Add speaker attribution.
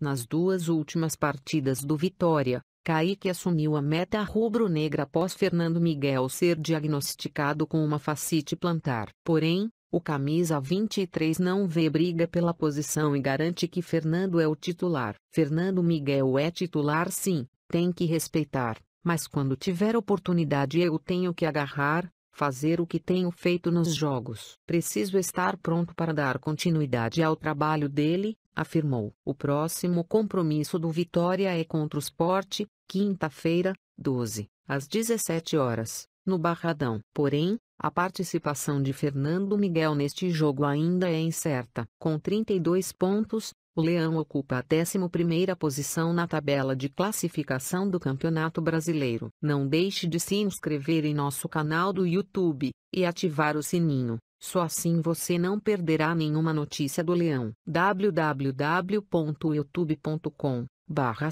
Speaker 1: Nas duas últimas partidas do Vitória, Kaique assumiu a meta rubro-negra após Fernando Miguel ser diagnosticado com uma fascite plantar. Porém, o camisa 23 não vê briga pela posição e garante que Fernando é o titular. Fernando Miguel é titular sim, tem que respeitar, mas quando tiver oportunidade eu tenho que agarrar, fazer o que tenho feito nos jogos. Preciso estar pronto para dar continuidade ao trabalho dele, afirmou. O próximo compromisso do Vitória é contra o Sport, quinta-feira, 12, às 17 horas, no Barradão. Porém, a participação de Fernando Miguel neste jogo ainda é incerta. Com 32 pontos, o Leão ocupa a 11 primeira posição na tabela de classificação do Campeonato Brasileiro. Não deixe de se inscrever em nosso canal do YouTube e ativar o sininho. Só assim você não perderá nenhuma notícia do Leão. www.youtube.com barra